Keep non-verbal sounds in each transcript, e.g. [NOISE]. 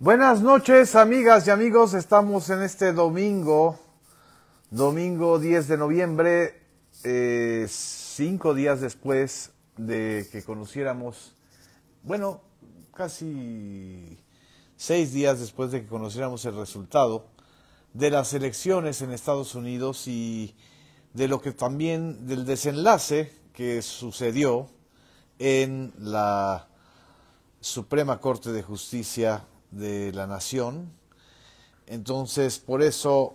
Buenas noches, amigas y amigos. Estamos en este domingo, domingo 10 de noviembre, eh, cinco días después de que conociéramos, bueno, casi seis días después de que conociéramos el resultado de las elecciones en Estados Unidos y de lo que también del desenlace que sucedió en la Suprema Corte de Justicia de la nación. Entonces, por eso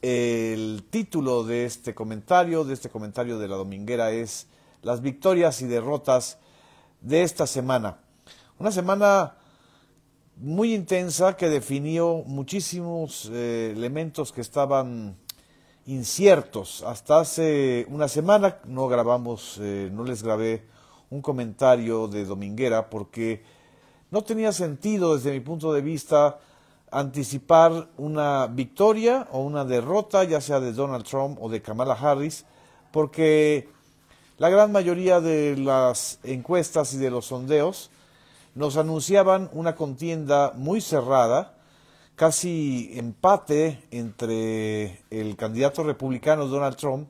el título de este comentario, de este comentario de la dominguera, es Las victorias y derrotas de esta semana. Una semana muy intensa que definió muchísimos eh, elementos que estaban inciertos. Hasta hace una semana no grabamos, eh, no les grabé un comentario de Dominguera porque no tenía sentido desde mi punto de vista anticipar una victoria o una derrota, ya sea de Donald Trump o de Kamala Harris, porque la gran mayoría de las encuestas y de los sondeos nos anunciaban una contienda muy cerrada, casi empate entre el candidato republicano Donald Trump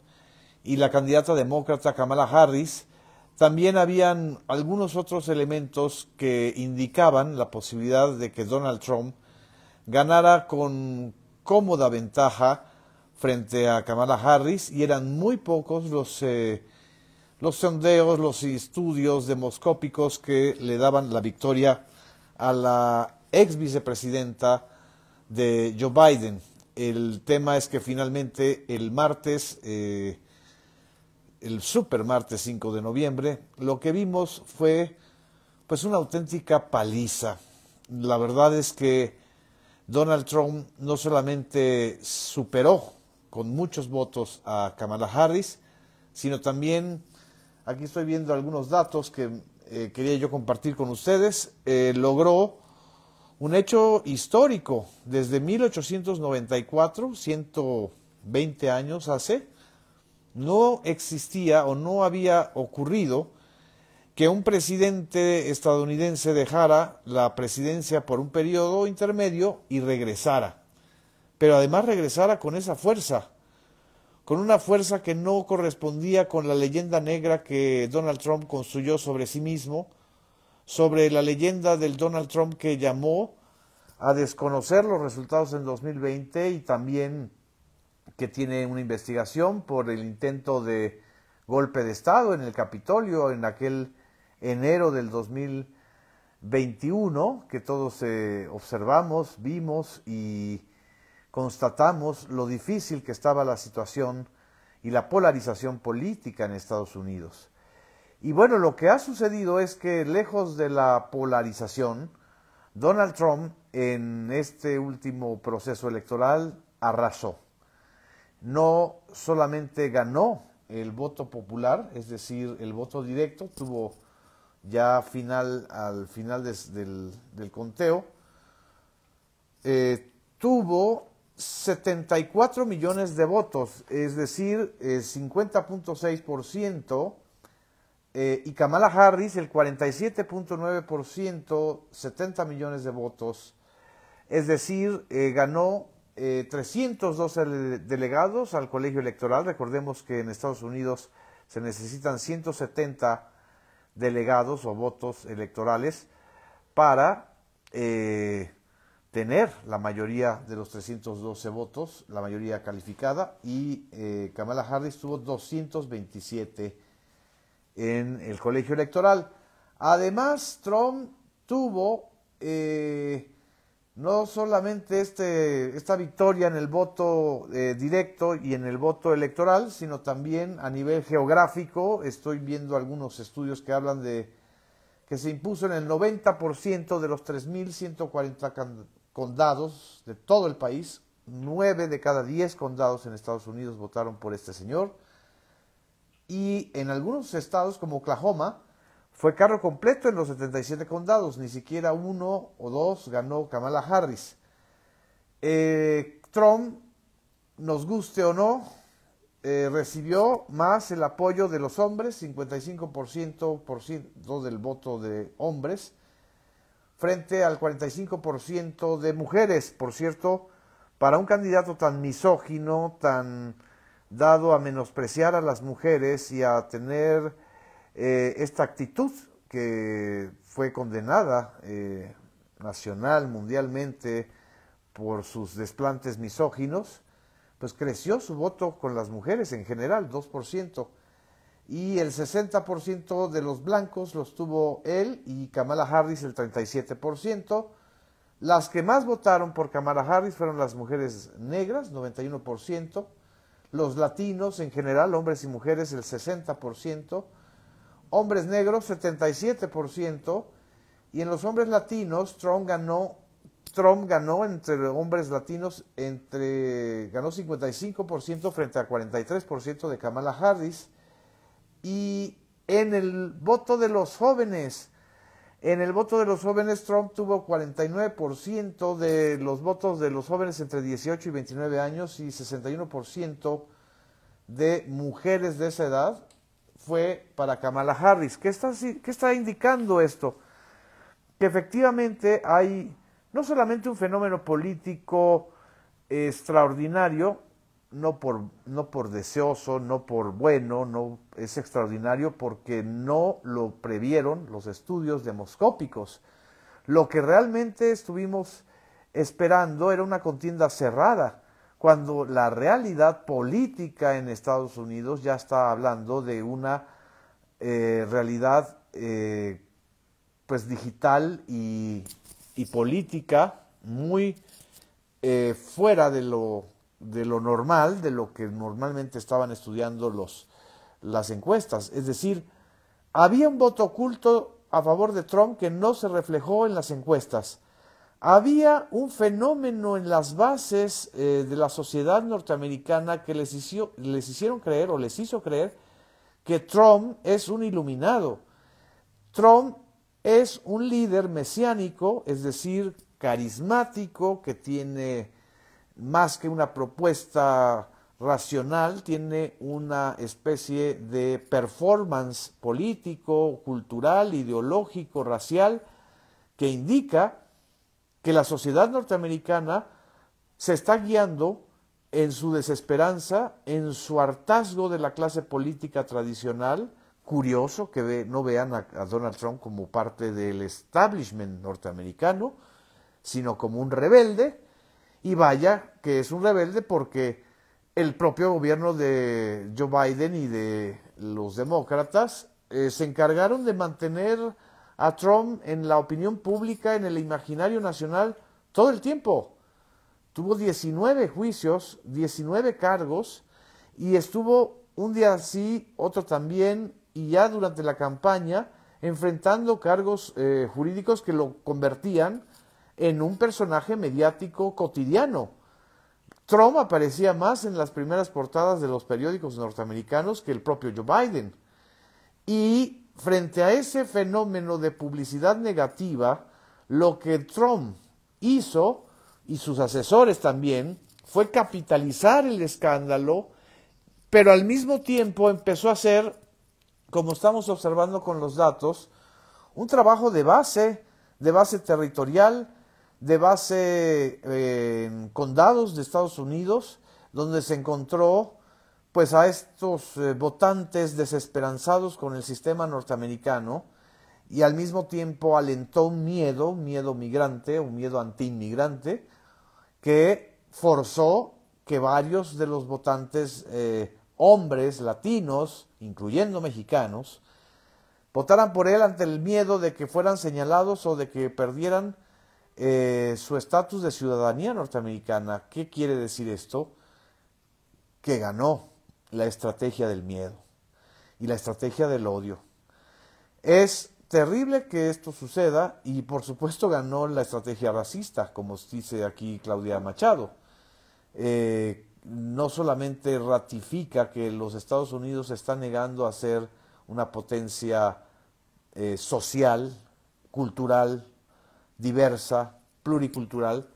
y la candidata demócrata Kamala Harris, también habían algunos otros elementos que indicaban la posibilidad de que Donald Trump ganara con cómoda ventaja frente a Kamala Harris y eran muy pocos los, eh, los sondeos, los estudios demoscópicos que le daban la victoria a la ex vicepresidenta de Joe Biden. El tema es que finalmente el martes eh, el super martes 5 de noviembre, lo que vimos fue pues una auténtica paliza. La verdad es que Donald Trump no solamente superó con muchos votos a Kamala Harris, sino también, aquí estoy viendo algunos datos que eh, quería yo compartir con ustedes, eh, logró un hecho histórico desde 1894, 120 años hace, no existía o no había ocurrido que un presidente estadounidense dejara la presidencia por un periodo intermedio y regresara. Pero además regresara con esa fuerza, con una fuerza que no correspondía con la leyenda negra que Donald Trump construyó sobre sí mismo, sobre la leyenda del Donald Trump que llamó a desconocer los resultados en 2020 y también que tiene una investigación por el intento de golpe de Estado en el Capitolio en aquel enero del 2021, que todos eh, observamos, vimos y constatamos lo difícil que estaba la situación y la polarización política en Estados Unidos. Y bueno, lo que ha sucedido es que lejos de la polarización, Donald Trump en este último proceso electoral arrasó no solamente ganó el voto popular, es decir, el voto directo, tuvo ya final, al final del, conteo, eh, tuvo 74 millones de votos, es decir, eh, 50.6%, eh, y Kamala Harris el 47.9%, 70 millones de votos, es decir, eh, ganó 312 eh, delegados al colegio electoral. Recordemos que en Estados Unidos se necesitan 170 delegados o votos electorales para eh, tener la mayoría de los 312 votos, la mayoría calificada, y eh, Kamala Harris tuvo 227 en el colegio electoral. Además, Trump tuvo no solamente este, esta victoria en el voto eh, directo y en el voto electoral, sino también a nivel geográfico. Estoy viendo algunos estudios que hablan de que se impuso en el 90% de los 3.140 condados de todo el país. Nueve de cada 10 condados en Estados Unidos votaron por este señor. Y en algunos estados como Oklahoma, fue carro completo en los 77 condados, ni siquiera uno o dos ganó Kamala Harris. Eh, Trump, nos guste o no, eh, recibió más el apoyo de los hombres, 55% por ciento del voto de hombres, frente al 45% de mujeres. Por cierto, para un candidato tan misógino, tan dado a menospreciar a las mujeres y a tener eh, esta actitud que fue condenada eh, nacional, mundialmente, por sus desplantes misóginos, pues creció su voto con las mujeres en general, 2%, y el 60% de los blancos los tuvo él y Kamala Harris el 37%. Las que más votaron por Kamala Harris fueron las mujeres negras, 91%, los latinos en general, hombres y mujeres, el 60%, hombres negros 77%, y en los hombres latinos Trump ganó, Trump ganó entre hombres latinos, entre, ganó 55% frente a 43% de Kamala Harris, y en el voto de los jóvenes, en el voto de los jóvenes, Trump tuvo 49% de los votos de los jóvenes entre 18 y 29 años y 61% de mujeres de esa edad fue para Kamala Harris. ¿Qué está, está indicando esto? Que efectivamente hay no solamente un fenómeno político extraordinario, no por, no por deseoso, no por bueno, no es extraordinario porque no lo previeron los estudios demoscópicos. Lo que realmente estuvimos esperando era una contienda cerrada, cuando la realidad política en Estados Unidos ya está hablando de una eh, realidad eh, pues digital y, política muy eh, fuera de lo, normal, de lo que normalmente estaban estudiando las encuestas. Es decir, había un voto oculto a favor de Trump que no se reflejó en las encuestas había un fenómeno en las bases eh, de la sociedad norteamericana que les, hizo, les hicieron creer o les hizo creer que Trump es un iluminado. Trump es un líder mesiánico, es decir, carismático, que tiene más que una propuesta racional, tiene una especie de performance político, cultural, ideológico, racial, que indica que la sociedad norteamericana se está guiando en su desesperanza, en su hartazgo de la clase política tradicional, curioso que ve, no vean a, Donald Trump como parte del establishment norteamericano, sino como un rebelde, y vaya que es un rebelde porque el propio gobierno de Joe Biden y de los demócratas eh, se encargaron de mantener a Trump en la opinión pública, en el imaginario nacional, todo el tiempo. Tuvo 19 juicios, 19 cargos y estuvo un día así, otro también, y ya durante la campaña enfrentando cargos eh, jurídicos que lo convertían en un personaje mediático cotidiano. Trump aparecía más en las primeras portadas de los periódicos norteamericanos que el propio Joe Biden. Y frente a ese fenómeno de publicidad negativa, lo que Trump hizo y sus asesores también fue capitalizar el escándalo, pero al mismo tiempo empezó a hacer, como estamos observando con los datos, un trabajo de base, de base territorial, de base eh, en condados de Estados Unidos, donde se encontró pues a estos eh, votantes desesperanzados con el sistema norteamericano y al mismo tiempo alentó un miedo, un miedo migrante, un miedo anti-inmigrante que forzó que varios de los votantes eh, hombres latinos, incluyendo mexicanos, votaran por él ante el miedo de que fueran señalados o de que perdieran eh, su estatus de ciudadanía norteamericana. ¿Qué quiere decir esto? Que ganó la estrategia del miedo y la estrategia del odio. Es terrible que esto suceda y por supuesto ganó la estrategia racista, como dice aquí Claudia Machado. Eh, no solamente ratifica que los Estados Unidos están negando a ser una potencia eh, social, cultural, diversa, pluricultural,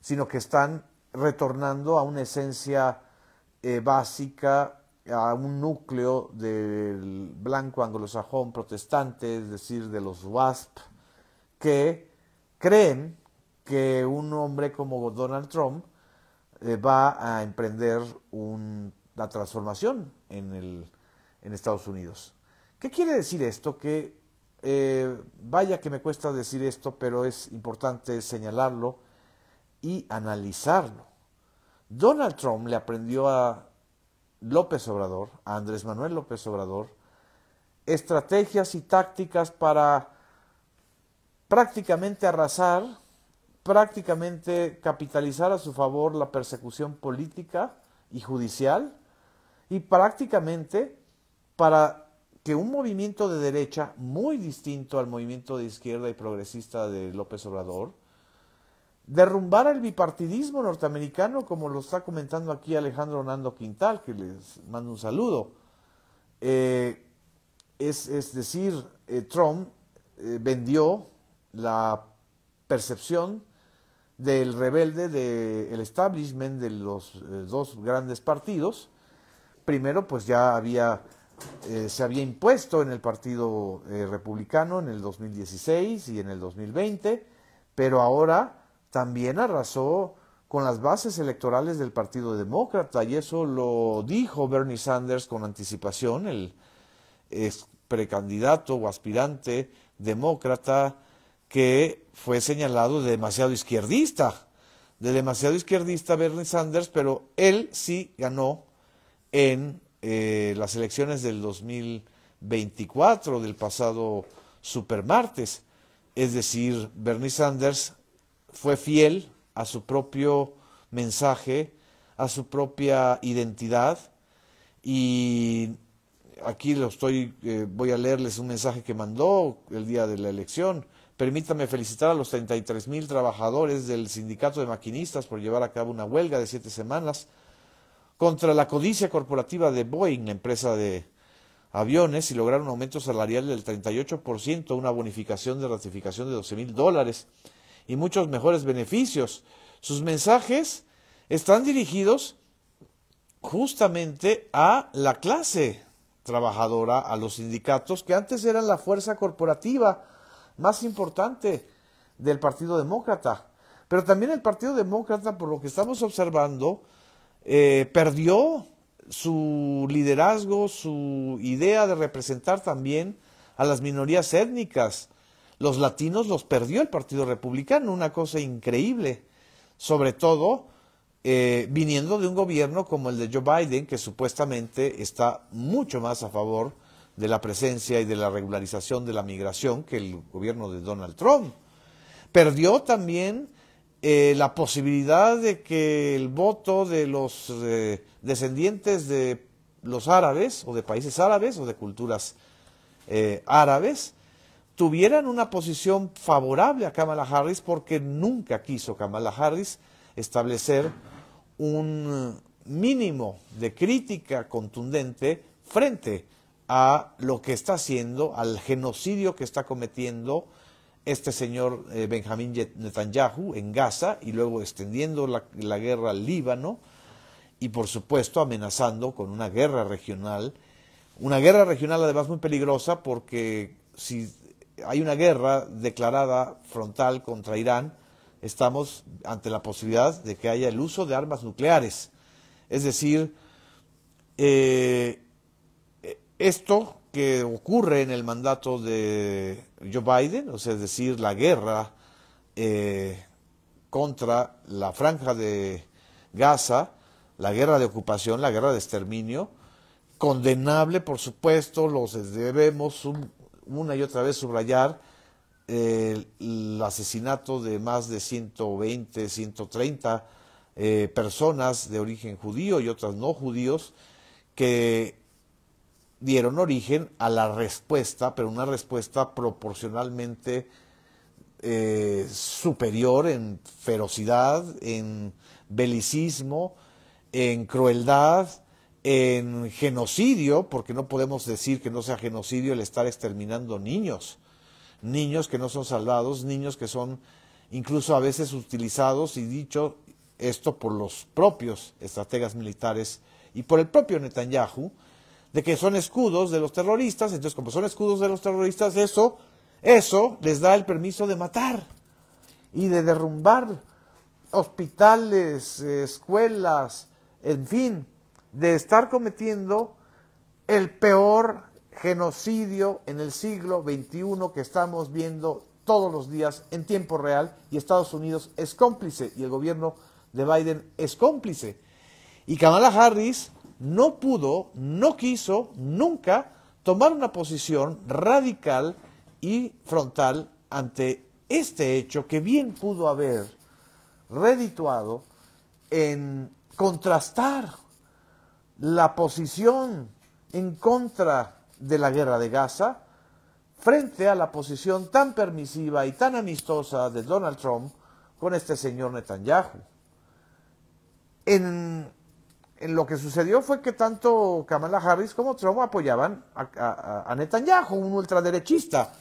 sino que están retornando a una esencia eh, básica a un núcleo del blanco anglosajón protestante, es decir, de los WASP, que creen que un hombre como Donald Trump eh, va a emprender una transformación en, el, Estados Unidos. ¿Qué quiere decir esto? Que eh, vaya que me cuesta decir esto, pero es importante señalarlo y analizarlo. Donald Trump le aprendió a López Obrador, a Andrés Manuel López Obrador, estrategias y tácticas para prácticamente arrasar, prácticamente capitalizar a su favor la persecución política y judicial y prácticamente para que un movimiento de derecha muy distinto al movimiento de izquierda y progresista de López Obrador derrumbar el bipartidismo norteamericano, como lo está comentando aquí Alejandro Hernando Quintal, que les mando un saludo. Eh, es, decir, eh, Trump eh, vendió la percepción del rebelde del establishment de los dos grandes partidos. Primero, pues ya había, se había impuesto en el Partido Republicano en el 2016 y en el 2020, pero ahora también arrasó con las bases electorales del Partido Demócrata y eso lo dijo Bernie Sanders con anticipación, el precandidato o aspirante demócrata que fue señalado de demasiado izquierdista, de demasiado izquierdista Bernie Sanders, pero él sí ganó en eh, las elecciones del 2024, del pasado supermartes. Es decir, Bernie Sanders fue fiel a su propio mensaje, a su propia identidad. Y aquí lo estoy, eh, voy a leerles un mensaje que mandó el día de la elección. Permítame felicitar a los 33 mil trabajadores del sindicato de maquinistas por llevar a cabo una huelga de siete semanas contra la codicia corporativa de Boeing, la empresa de aviones, y lograr un aumento salarial del 38%, una bonificación de ratificación de $12,000, mil dólares y muchos mejores beneficios. Sus mensajes están dirigidos justamente a la clase trabajadora, a los sindicatos, que antes eran la fuerza corporativa más importante del Partido Demócrata. Pero también el Partido Demócrata, por lo que estamos observando, eh, perdió su liderazgo, su idea de representar también a las minorías étnicas, los latinos los perdió el Partido Republicano, una cosa increíble, sobre todo eh, viniendo de un gobierno como el de Joe Biden, que supuestamente está mucho más a favor de la presencia y de la regularización de la migración que el gobierno de Donald Trump. Perdió también eh, la posibilidad de que el voto de los eh, descendientes de los árabes o de países árabes o de culturas árabes tuvieran una posición favorable a Kamala Harris porque nunca quiso Kamala Harris establecer un mínimo de crítica contundente frente a lo que está haciendo, al genocidio que está cometiendo este señor eh, Benjamín Netanyahu en Gaza y luego extendiendo la guerra al Líbano y por supuesto amenazando con una guerra regional, una guerra regional además muy peligrosa porque si hay una guerra declarada frontal contra Irán, estamos ante la posibilidad de que haya el uso de armas nucleares. Es decir, eh, esto que ocurre en el mandato de Joe Biden, o sea, es decir, la guerra eh, contra la franja de Gaza, la guerra de ocupación, la guerra de exterminio, condenable, por supuesto, los debemos un una y otra vez subrayar el asesinato de más de 120, 130 eh, personas de origen judío y otras no judíos que dieron origen a la respuesta, pero una respuesta proporcionalmente eh, superior en ferocidad, en belicismo, en crueldad, en genocidio, porque no podemos decir que no sea genocidio el estar exterminando niños, niños que no son salvados niños que son incluso a veces utilizados y dicho esto por los propios estrategas militares y por el propio Netanyahu, de que son escudos de los terroristas, entonces como son escudos de los terroristas, eso, eso les da el permiso de matar y de derrumbar hospitales, eh, escuelas, en fin, de estar cometiendo el peor genocidio en el siglo XXI que estamos viendo todos los días en tiempo real y Estados Unidos es cómplice y el gobierno de Biden es cómplice. Y Kamala Harris no pudo, no quiso nunca tomar una posición radical y frontal ante este hecho que bien pudo haber redituado en contrastar la posición en contra de la guerra de Gaza frente a la posición tan permisiva y tan amistosa de Donald Trump con este señor Netanyahu. En, en lo que sucedió fue que tanto Kamala Harris como Trump apoyaban a, Netanyahu, un ultraderechista.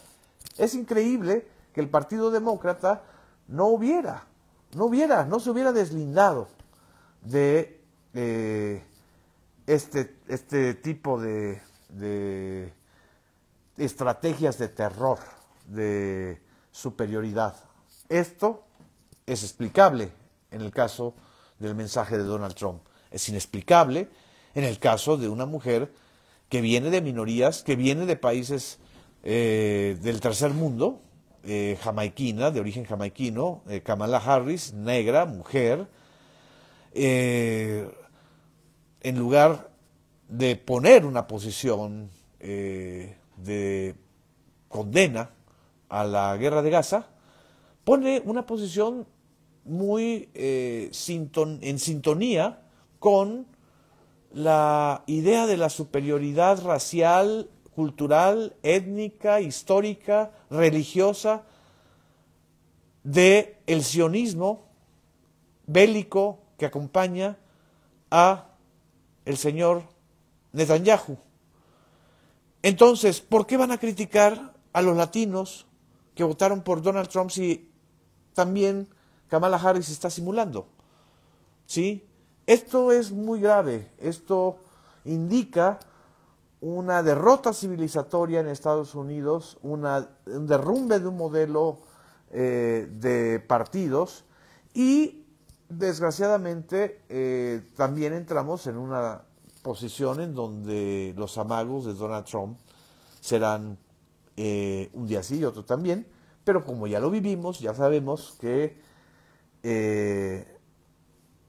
Es increíble que el Partido Demócrata no hubiera, no hubiera, no se hubiera deslindado de eh, este, este tipo de, estrategias de terror, de superioridad. Esto es explicable en el caso del mensaje de Donald Trump. Es inexplicable en el caso de una mujer que viene de minorías, que viene de países eh, del tercer mundo, eh, jamaiquina, de origen jamaiquino, eh, Kamala Harris, negra, mujer, eh, en lugar de poner una posición eh, de condena a la guerra de Gaza, pone una posición muy eh, en sintonía con la idea de la superioridad racial, cultural, étnica, histórica, religiosa del el sionismo bélico que acompaña a el señor Netanyahu. Entonces, ¿por qué van a criticar a los latinos que votaron por Donald Trump si también Kamala Harris está simulando? ¿Sí? Esto es muy grave. Esto indica una derrota civilizatoria en Estados Unidos, una, un derrumbe de un modelo eh, de partidos y desgraciadamente eh, también entramos en una posición en donde los amagos de Donald Trump serán eh, un día sí y otro también, pero como ya lo vivimos, ya sabemos que eh,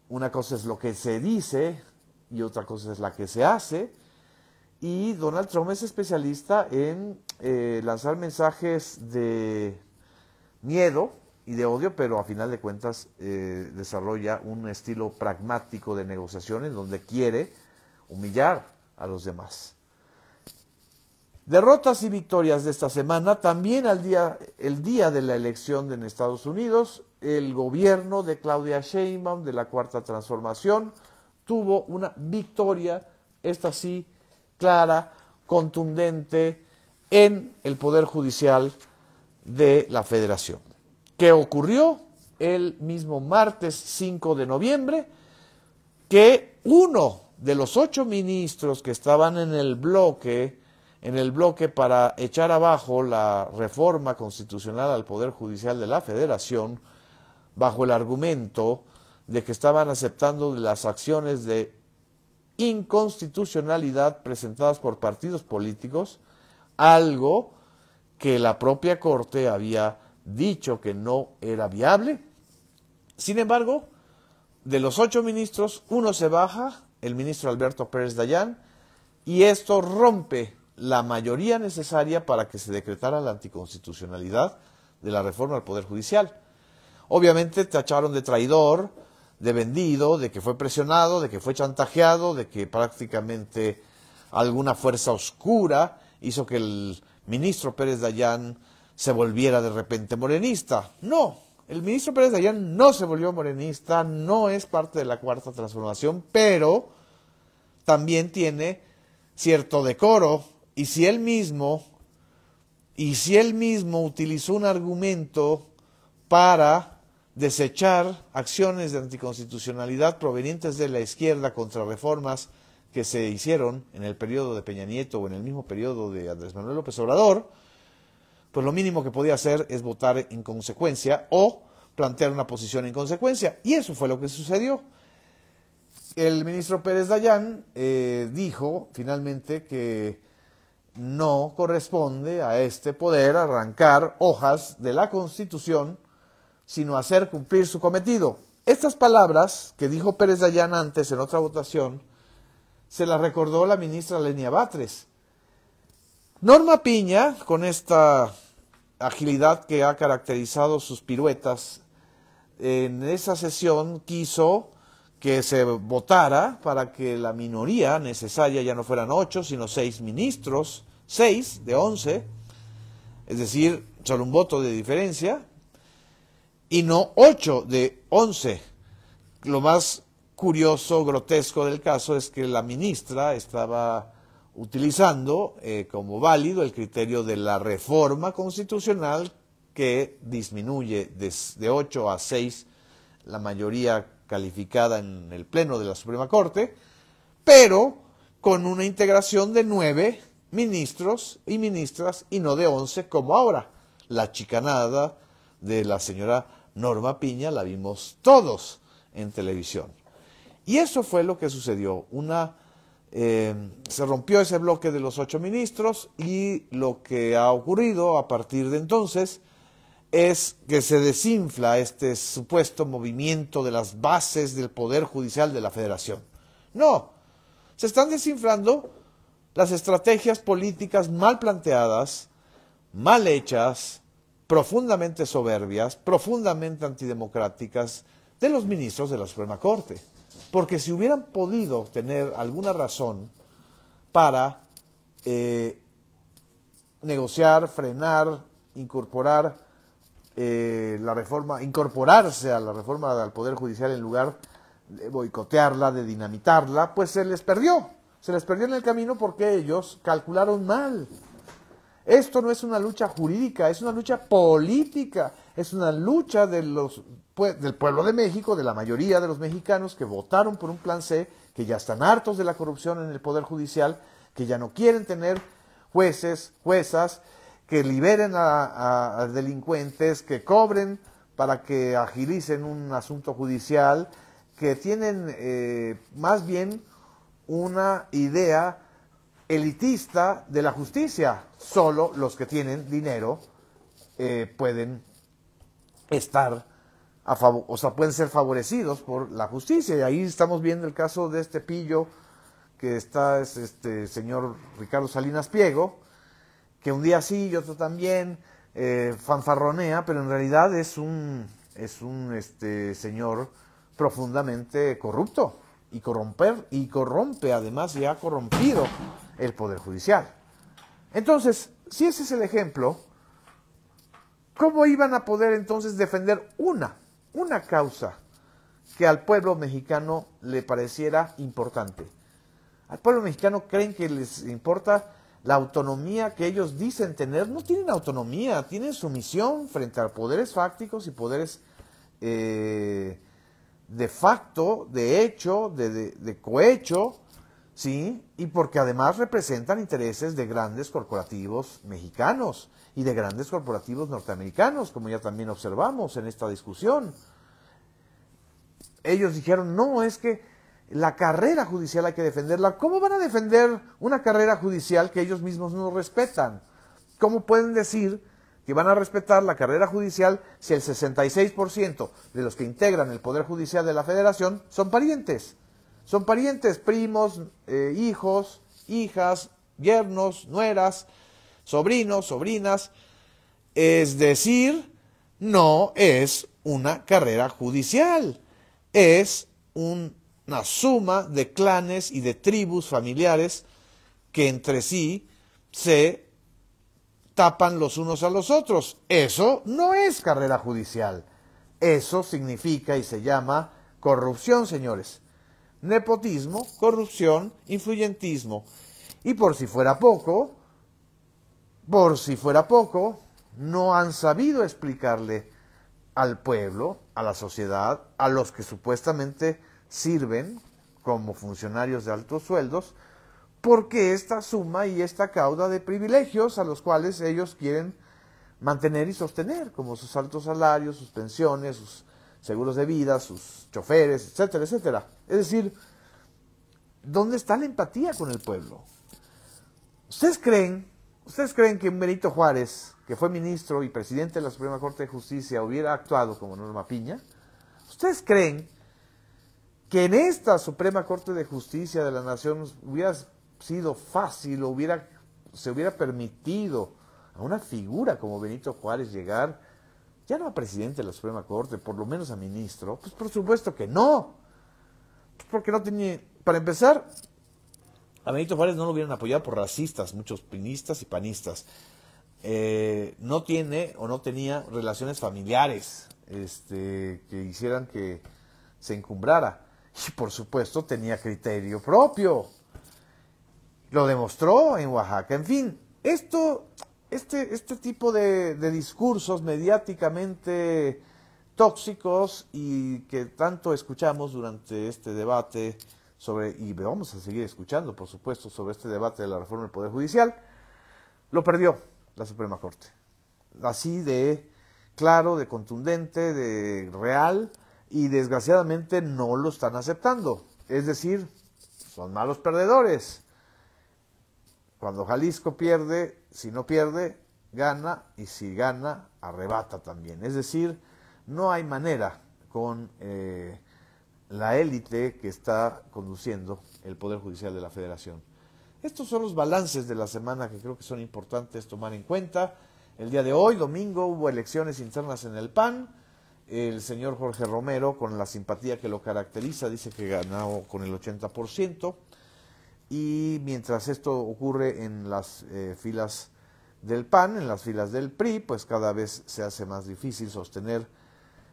una cosa es lo que se dice y otra cosa es la que se hace, y Donald Trump es especialista en lanzar mensajes de miedo, y de odio, pero a final de cuentas eh, desarrolla un estilo pragmático de negociaciones donde quiere humillar a los demás. Derrotas y victorias de esta semana, también al día, el día de la elección en Estados Unidos, el gobierno de Claudia Sheinbaum de la Cuarta Transformación tuvo una victoria, esta sí, clara, contundente, en el Poder Judicial de la Federación que ocurrió el mismo martes 5 de noviembre, que uno de los ocho ministros que estaban en el bloque, en el bloque para echar abajo la reforma constitucional al Poder Judicial de la Federación, bajo el argumento de que estaban aceptando las acciones de inconstitucionalidad presentadas por partidos políticos, algo que la propia Corte había dicho que no era viable. Sin embargo, de los ocho ministros, uno se baja, el ministro Alberto Pérez Dayán, y esto rompe la mayoría necesaria para que se decretara la anticonstitucionalidad de la reforma al Poder Judicial. Obviamente tacharon de traidor, de vendido, de que fue presionado, de que fue chantajeado, de que prácticamente alguna fuerza oscura hizo que el ministro Pérez Dayán se volviera de repente morenista. No, el ministro Pérez allá no se volvió morenista, no es parte de la cuarta transformación, pero también tiene cierto decoro. Y si él mismo, y si él mismo utilizó un argumento para desechar acciones de anticonstitucionalidad provenientes de la izquierda contra reformas que se hicieron en el periodo de Peña Nieto o en el mismo periodo de Andrés Manuel López Obrador, pues lo mínimo que podía hacer es votar en consecuencia o plantear una posición en consecuencia. Y eso fue lo que sucedió. El ministro Pérez Dayán eh, dijo finalmente que no corresponde a este poder arrancar hojas de la Constitución, sino hacer cumplir su cometido. Estas palabras que dijo Pérez Dayán antes en otra votación, se las recordó la ministra Lenia Batres, Norma Piña, con esta agilidad que ha caracterizado sus piruetas, en esa sesión quiso que se votara para que la minoría necesaria ya no fueran ocho, sino seis ministros, seis de once, es decir, solo un voto de diferencia, y no ocho de once. Lo más curioso, grotesco del caso es que la ministra estaba utilizando eh, como válido el criterio de la reforma constitucional que disminuye de, de 8 a 6 la mayoría calificada en el Pleno de la Suprema Corte, pero con una integración de 9 ministros y ministras y no de 11 como ahora. La chicanada de la señora Norma Piña la vimos todos en televisión. Y eso fue lo que sucedió, una eh, se rompió ese bloque de los ocho ministros y lo que ha ocurrido a partir de entonces es que se desinfla este supuesto movimiento de las bases del Poder Judicial de la Federación. No, se están desinflando las estrategias políticas mal planteadas, mal hechas, profundamente soberbias, profundamente antidemocráticas de los ministros de la Suprema Corte. Porque si hubieran podido tener alguna razón para eh, negociar, frenar, incorporar eh, la reforma, incorporarse a la reforma del Poder Judicial en lugar de boicotearla, de dinamitarla, pues se les perdió. Se les perdió en el camino porque ellos calcularon mal. Esto no es una lucha jurídica, es una lucha política, es una lucha de los, del pueblo de México, de la mayoría de los mexicanos que votaron por un plan C, que ya están hartos de la corrupción en el Poder Judicial, que ya no quieren tener jueces, juezas, que liberen a, delincuentes, que cobren para que agilicen un asunto judicial, que tienen eh, más bien una idea elitista de la justicia, solo los que tienen dinero eh, pueden estar a o sea, pueden ser favorecidos por la justicia. Y ahí estamos viendo el caso de este pillo que está es este señor Ricardo Salinas Piego, que un día sí y otro también eh, fanfarronea, pero en realidad es un, es un este, señor profundamente corrupto y corromper y corrompe además y ha corrompido el poder judicial. Entonces, si ese es el ejemplo, ¿cómo iban a poder entonces defender una, una causa que al pueblo mexicano le pareciera importante? Al pueblo mexicano creen que les importa la autonomía que ellos dicen tener. No tienen autonomía, tienen sumisión frente a poderes fácticos y poderes eh, de facto, de hecho, de cohecho ¿sí? Y porque además representan intereses de grandes corporativos mexicanos y de grandes corporativos norteamericanos, como ya también observamos en esta discusión. Ellos dijeron, no, es que la carrera judicial hay que defenderla. ¿Cómo van a defender una carrera judicial que ellos mismos no respetan? ¿Cómo pueden decir que van a respetar la carrera judicial si el 66% de los que integran el Poder Judicial de la Federación son parientes? Son parientes, primos, eh, hijos, hijas, yernos, nueras, sobrinos, sobrinas. Es decir, no es una carrera judicial, es una suma de clanes y de tribus familiares que entre sí se tapan los unos a los otros. Eso no es carrera judicial. Eso significa y se llama corrupción, señores nepotismo, corrupción, influyentismo. Y por si fuera poco, por si fuera poco, no han sabido explicarle al pueblo, a la sociedad, a los que supuestamente sirven como funcionarios de altos sueldos, porque esta suma y esta cauda de privilegios a los cuales ellos quieren mantener y sostener, como sus altos salarios, sus pensiones, sus seguros de vida, sus choferes, etcétera, etcétera. Es decir, ¿dónde está la empatía con el pueblo? ¿Ustedes creen, ustedes creen que Benito Juárez, que fue ministro y presidente de la Suprema Corte de Justicia, hubiera actuado como Norma Piña? ¿Ustedes creen que en esta Suprema Corte de Justicia de la Nación hubiera sido fácil, hubiera, se hubiera permitido a una figura como Benito Juárez llegar ya no a presidente de la Suprema Corte, por lo menos a ministro, pues por supuesto que no. Pues porque no tenía, para empezar, a Benito Juárez no lo hubieran apoyado por racistas, muchos pinistas y panistas. Eh, no tiene o no tenía relaciones familiares este, que hicieran que se encumbrara. Y por supuesto tenía criterio propio. Lo demostró en Oaxaca. En fin, esto este, este tipo de, de discursos mediáticamente tóxicos y que tanto escuchamos durante este debate sobre, y vamos a seguir escuchando, por supuesto, sobre este debate de la reforma del Poder Judicial, lo perdió la Suprema Corte. Así de claro, de contundente, de real, y desgraciadamente no lo están aceptando. Es decir, son malos perdedores. Cuando Jalisco pierde, si no pierde, gana y si gana, arrebata también. Es decir, no hay manera con eh, la élite que está conduciendo el Poder Judicial de la Federación. Estos son los balances de la semana que creo que son importantes tomar en cuenta. El día de hoy, domingo, hubo elecciones internas en el PAN. El señor Jorge Romero, con la simpatía que lo caracteriza, dice que ganó con el 80%. Y mientras esto ocurre en las eh, filas del PAN, en las filas del PRI, pues cada vez se hace más difícil sostener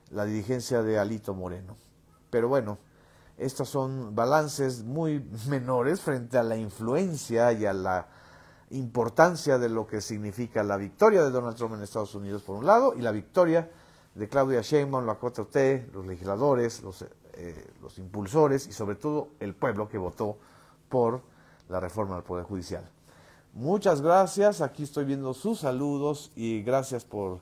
la dirigencia de Alito Moreno. Pero bueno, estos son balances muy [LAUGHS] menores frente a la influencia y a la importancia de lo que significa la victoria de Donald Trump en Estados Unidos por un lado y la victoria de Claudia Sheinbaum, la 4T, los legisladores, los, eh, los impulsores y sobre todo el pueblo que votó por la reforma del Poder Judicial. Muchas gracias, aquí estoy viendo sus saludos y gracias por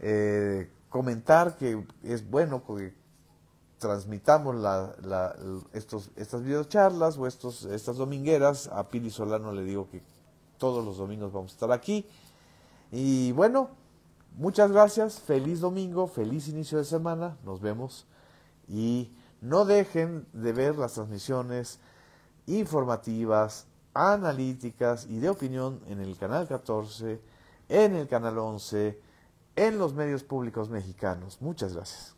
eh, comentar que es bueno que transmitamos estos, estas videocharlas o estas domingueras. A Pili Solano le digo que todos los domingos vamos a estar aquí. Y bueno, muchas gracias, feliz domingo, feliz inicio de semana, nos vemos y no dejen de ver las transmisiones informativas, analíticas y de opinión en el canal 14, en el canal 11, en los medios públicos mexicanos. Muchas gracias.